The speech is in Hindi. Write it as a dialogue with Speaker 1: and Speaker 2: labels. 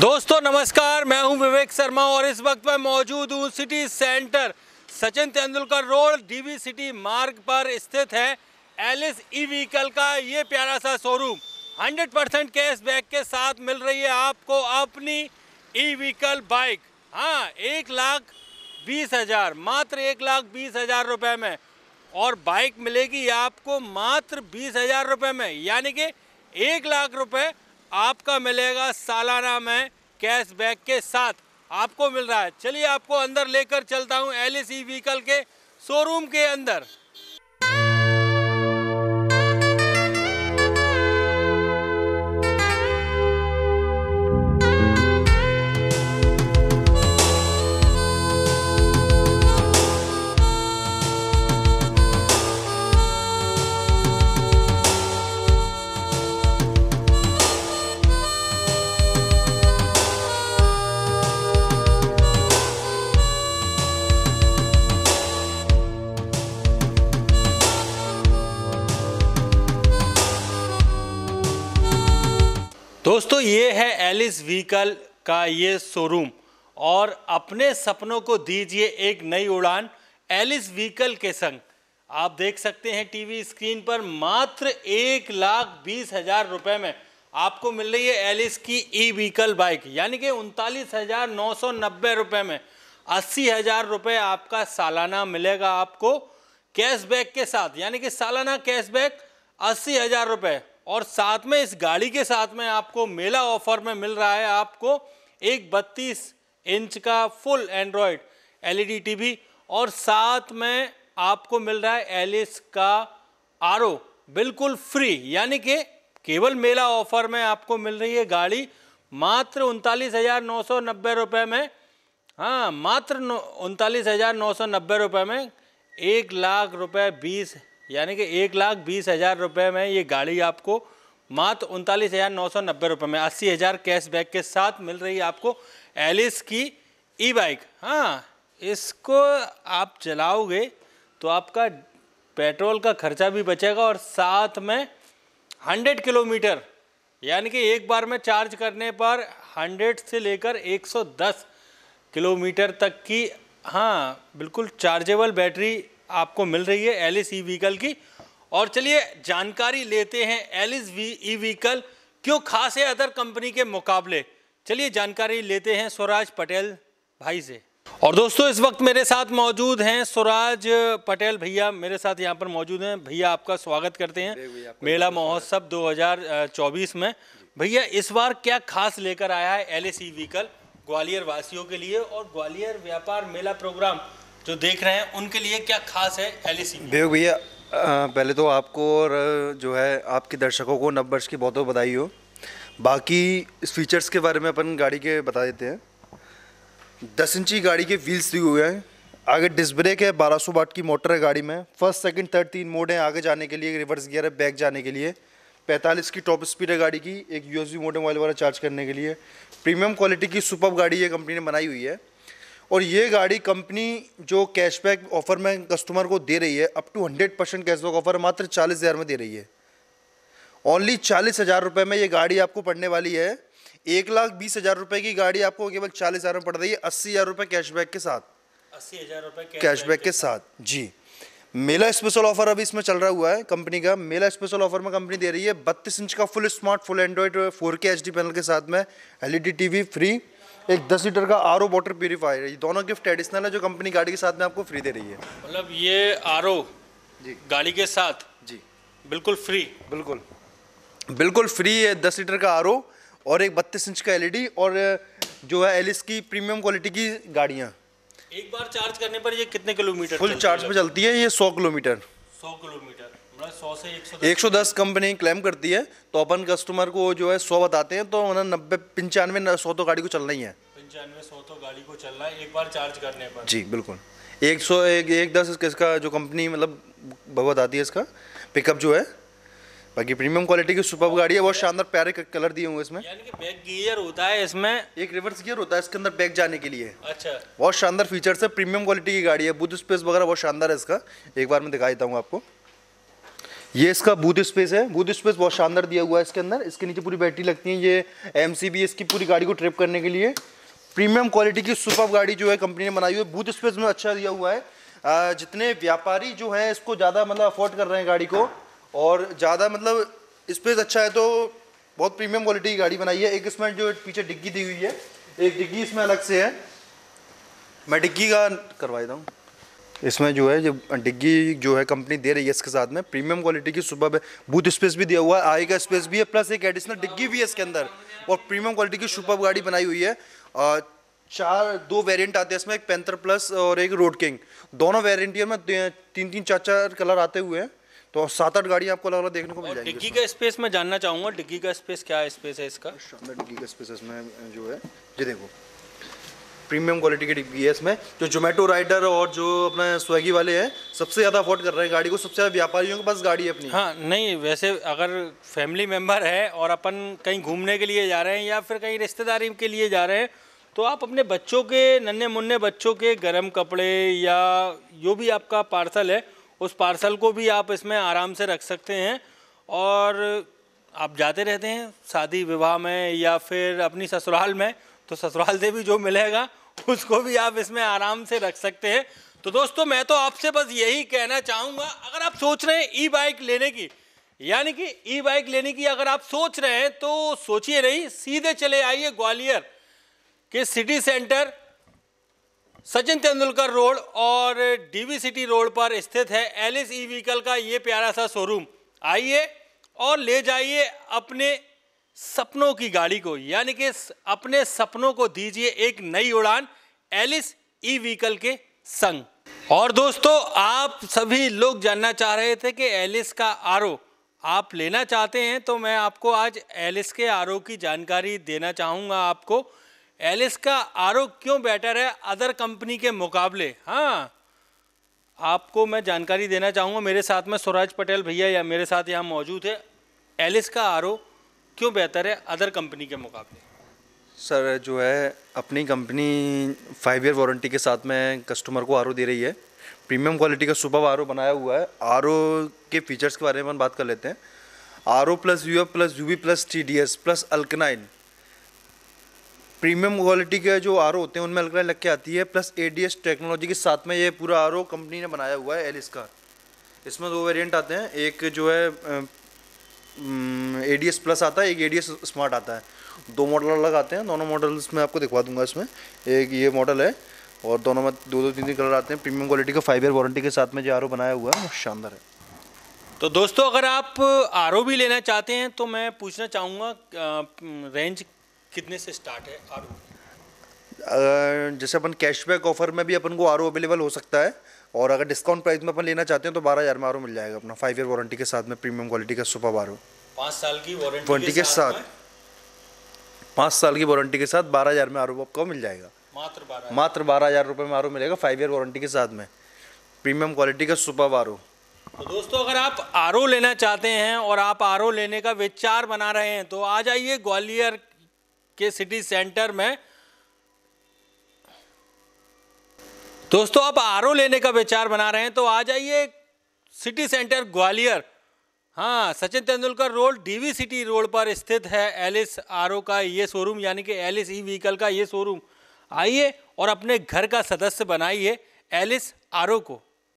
Speaker 1: दोस्तों नमस्कार मैं हूं विवेक शर्मा और इस वक्त मैं मौजूद हूं city centre Sachin Tendulkar road DV city मार्ग पर स्थित है एलिस ई व्हीकल का ये प्यारा सा शोरूम 100 परसेंट कैश बैक के साथ मिल रही है आपको अपनी ई व्हीकल बाइक हाँ एक लाख बीस हज़ार मात्र एक लाख बीस हज़ार रुपये में और बाइक मिलेगी आपको मात्र बीस हज़ार रुपये में यानी कि एक लाख रुपये आपका मिलेगा सालाना में कैश बैक के साथ आपको मिल रहा है चलिए आपको अंदर लेकर चलता हूँ एल व्हीकल के शोरूम के अंदर दोस्तों ये है एलिस व्हीकल का ये शोरूम और अपने सपनों को दीजिए एक नई उड़ान एलिस व्हीकल के संग आप देख सकते हैं टीवी स्क्रीन पर मात्र एक लाख बीस हजार रुपये में आपको मिल रही है एलिस की ई व्हीकल बाइक यानी कि उनतालीस हजार नौ सौ नब्बे रुपये में अस्सी हजार रुपये आपका सालाना मिलेगा आपको कैशबैक के साथ यानी कि सालाना कैशबैक अस्सी हजार रुपये और साथ में इस गाड़ी के साथ में आपको मेला ऑफर में मिल रहा है आपको एक बत्तीस इंच का फुल एंड्रॉयड एलईडी टीवी और साथ में आपको मिल रहा है एलिस का आर बिल्कुल फ्री यानी कि केवल मेला ऑफर में आपको मिल रही है गाड़ी मात्र उनतालीस हज़ार नौ सौ नब्बे रुपये में हाँ मात्र उनतालीस हज़ार नौ सौ नब्बे रुपये में एक लाख रुपये बीस यानी कि एक लाख बीस हज़ार रुपये में ये गाड़ी आपको मात्र उनतालीस हज़ार नौ सौ नब्बे रुपये में अस्सी हज़ार कैशबैक के साथ मिल रही है आपको एलिस की ई बाइक हाँ इसको आप चलाओगे तो आपका पेट्रोल का खर्चा भी बचेगा और साथ में हंड्रेड किलोमीटर यानी कि एक बार में चार्ज करने पर हंड्रेड से लेकर दस किलोमीटर तक की हाँ बिल्कुल चार्जेबल बैटरी आपको मिल रही है एलिस ई व्हीकल की और चलिए जानकारी लेते हैं एलिस वी ई व्हीकल क्यों खास है अदर कंपनी के मुकाबले चलिए जानकारी लेते हैं स्वराज पटेल भाई से और दोस्तों इस वक्त मेरे साथ मौजूद हैं स्वराज पटेल भैया मेरे साथ यहाँ पर मौजूद हैं भैया आपका स्वागत करते हैं मेला महोत्सव 2024 में भैया इस बार क्या खास लेकर आया है एल व्हीकल ग्वालियर वासियों के लिए और ग्वालियर व्यापार मेला प्रोग्राम जो देख रहे हैं उनके लिए क्या खास है एल ई e भैया
Speaker 2: पहले तो आपको और जो है आपके दर्शकों को नव वर्ष की बहुत बहुत बधाई हो बाकी फीचर्स के बारे में अपन गाड़ी के बता देते हैं दस इंची गाड़ी के व्हील्स दिए हुए हैं आगे डिस्क ब्रेक है सौ वाट की मोटर है गाड़ी में फर्स्ट सेकंड थर्ड तीन मोड है आगे जाने के लिए रिवर्स गियर है बैक जाने के लिए 45 की टॉप स्पीड है गाड़ी की एक यूएसबी मोटर मोबाइल वाला चार्ज करने के लिए प्रीमियम क्वालिटी की सुपर गाड़ी ये कंपनी ने बनाई हुई है और ये गाड़ी कंपनी जो कैशबैक ऑफर में कस्टमर को दे रही है up to hundred percent cashback offer मात्र चालीस हज़ार में दे रही है ओनली चालीस हज़ार रुपये में ये गाड़ी आपको पड़ने वाली है एक लाख बीस हज़ार रुपये की गाड़ी आपको केवल चालीस हज़ार में पड़ रही है अस्सी हज़ार रुपये कैशबैक के साथ
Speaker 1: अस्सी हज़ार रुपये
Speaker 2: कैशबैक के साथ जी मेला स्पेशल ऑफर अभी इसमें चल रहा हुआ है कंपनी का मेला स्पेशल ऑफर में कंपनी दे रही है बत्तीस इंच का full smart full Android four K H panel के साथ में एल टीवी फ्री एक दस लीटर का आर ओ वाटर प्योरीफायर ये दोनों गिफ्ट एडिशनल है जो कंपनी गाड़ी के साथ में आपको फ्री दे रही है
Speaker 1: मतलब ये आर जी गाड़ी के साथ जी बिल्कुल फ्री
Speaker 2: बिल्कुल बिल्कुल फ्री है दस लीटर का आर और एक बत्तीस इंच का एलईडी e और जो है एलिस e की प्रीमियम क्वालिटी की गाड़ियाँ
Speaker 1: एक बार चार्ज करने पर ये कितने किलोमीटर
Speaker 2: फुल चार्ज पर चलती है ये सौ किलोमीटर सौ
Speaker 1: किलोमीटर एक सौ दस
Speaker 2: कंपनी क्लेम करती है तो अपन कस्टमर को जो है सौ बताते हैं तो उन्हें नब्बे पंचानवे सौ तो गाड़ी को चलना ही है
Speaker 1: पंचानवे सौ तो गाड़ी को चलना है एक बार चार्ज करने पर
Speaker 2: जी बिल्कुल एक सौ एक, एक दस इसका जो कंपनी मतलब बहुत आती है इसका पिकअप जो है बाकी प्रीमियम क्वालिटी की सुपर गाड़ी है बहुत शानदार प्यारे कलर दिए हुए इसमें यानी कि बैक गियर होता है इसमें एक रिवर्स गियर होता है इसके अंदर बैक जाने के लिए अच्छा बहुत शानदार फीचर्स है प्रीमियम क्वालिटी की गाड़ी है बुद्ध स्पेस वगैरह बहुत शानदार है इसका एक बार मैं दिखा देता हूँ आपको ये इसका बूथ स्पेस है बूथ स्पेस बहुत शानदार दिया हुआ है इसके अंदर इसके नीचे पूरी बैटरी लगती है ये एम इसकी पूरी गाड़ी को ट्रिप करने के लिए प्रीमियम क्वालिटी की सुपर गाड़ी जो है कंपनी ने बनाई हुई है बूथ स्पेस में अच्छा दिया हुआ है जितने व्यापारी जो है इसको ज़्यादा मतलब अफोर्ड कर रहे हैं गाड़ी को और ज़्यादा मतलब स्पेस अच्छा है तो बहुत प्रीमियम क्वालिटी की गाड़ी बनाई है एक इसमें जो पीछे डिग्गी दी हुई है एक डिग्गी इसमें अलग से है मैं डिग्गी का करवा देता हूँ इसमें जो है जो डिग्गी जो है कंपनी दे रही है इसके साथ में प्रीमियम क्वालिटी की सुपर बूथ स्पेस भी दिया हुआ है आई का स्पेस भी है प्लस एक एडिशनल डिग्गी भी है इसके अंदर और प्रीमियम क्वालिटी की सुपर गाड़ी बनाई हुई है चार दो वेरिएंट आते हैं इसमें एक पेंथर प्लस और एक रोड किंग दोनों वेरियंट में तीन तीन चार चार कलर आते हुए हैं तो सात आठ गाड़ी आपको अलग अलग देखने को मिल जाएगी डिग्गी का
Speaker 1: स्पेस मैं जानना चाहूँगा डिग्गी का स्पेस क्या स्पेस है इसका डिग्गी का स्पेस इसमें जो
Speaker 2: है ये देखो प्रीमियम क्वालिटी के है इसमें जो जोमेटो राइडर और जो अपना स्वेगी वाले हैं सबसे ज़्यादा अफोर्ड कर रहे हैं गाड़ी को सबसे ज़्यादा व्यापारियों के पास गाड़ी है अपनी हाँ
Speaker 1: नहीं वैसे अगर फैमिली मेम्बर है और अपन कहीं घूमने के लिए जा रहे हैं या फिर कहीं रिश्तेदारी के लिए जा रहे हैं तो आप अपने बच्चों के नन्हे मुन्ने बच्चों के गर्म कपड़े या जो भी आपका पार्सल है उस पार्सल को भी आप इसमें आराम से रख सकते हैं और आप जाते रहते हैं शादी विवाह में या फिर अपनी ससुराल में तो ससुराल से भी जो मिलेगा उसको भी आप इसमें आराम से रख सकते हैं तो दोस्तों मैं तो आपसे बस यही कहना चाहूँगा अगर आप सोच रहे हैं ई बाइक लेने की यानी कि ई बाइक लेने की अगर आप सोच रहे हैं तो सोचिए नहीं सीधे चले आइए ग्वालियर के city centre Sachin Tendulkar road और डीवी सिटी रोड पर स्थित है एलिस ई व्हीकल का ये प्यारा सा शोरूम आइए और ले जाइए अपने सपनों की गाड़ी को यानी कि अपने सपनों को दीजिए एक नई उड़ान एलिस ई व्हीकल के संग और दोस्तों आप सभी लोग जानना चाह रहे थे कि एलिस का आर आप लेना चाहते हैं तो मैं आपको आज एलिस के आर की जानकारी देना चाहूँगा आपको एलिस का आर क्यों बेटर है अदर कंपनी के मुकाबले हाँ आपको मैं जानकारी देना चाहूँगा मेरे साथ में स्वराज पटेल भैया या मेरे साथ यहाँ मौजूद है एलिस का आर क्यों बेहतर है अदर कंपनी के मुकाबले
Speaker 2: सर जो है अपनी कंपनी फाइव ईयर वारंटी के साथ में कस्टमर को आर दे रही है प्रीमियम क्वालिटी का सुपर आर बनाया हुआ है आर के फीचर्स के बारे में बात कर लेते हैं R O plus U F plus U plus T D S plus अल्कनाइन प्रीमियम क्वालिटी के जो आर होते हैं उनमें अल्कनाइन लग के आती है plus A D S technology के साथ में ये पूरा आर कंपनी ने बनाया हुआ है एलिस का इसमें दो वेरिएंट आते हैं एक जो है ए डी एस प्लस आता है एक ए डी एस स्मार्ट आता है दो मॉडल अलग आते हैं दोनों मॉडल्स मैं आपको दिखवा दूंगा इसमें एक ये मॉडल है और दोनों में दो दो तीन तीन कलर आते हैं प्रीमियम क्वालिटी का फाइव ईयर वारंटी के साथ में जो आर बनाया हुआ है शानदार है
Speaker 1: तो दोस्तों अगर आप आर भी लेना चाहते हैं तो मैं पूछना चाहूँगा रेंज हम्म, कितने से स्टार्ट है आर
Speaker 2: जैसे अपन कैशबैक ऑफर में भी अपन को आर अवेलेबल हो सकता है और अगर डिस्काउंट प्राइस में अपन लेना चाहते हैं तो बारह हज़ार में आरो मिल जाएगा अपना फाइव ईयर वारंटी के साथ में प्रीमियम क्वालिटी का सुपर बारो
Speaker 1: पाँच साल की वारंटी वारंटी के साथ
Speaker 2: पाँच साल की वारंटी के साथ बारह हज़ार में आरो आपको मिल जाएगा मात्र बारह मात्र बारह हज़ार रुपये में आरो मिलेगा फाइव ईयर वारंटी के साथ में प्रीमियम क्वालिटी का सुपर आरो
Speaker 1: तो दोस्तों अगर आप
Speaker 2: आर लेना चाहते हैं और
Speaker 1: आप आर लेने का विचार बना रहे हैं तो आ जाइए ग्वालियर के सिटी सेंटर में दोस्तों आप आर लेने का विचार बना रहे हैं तो आ जाइए सिटी सेंटर ग्वालियर हाँ Sachin Tendulkar road DV city road पर स्थित है एलिस आर का ये शोरूम यानी कि एलिस ई व्हीकल का ये शोरूम आइए और अपने घर का सदस्य बनाइए एलिस आर को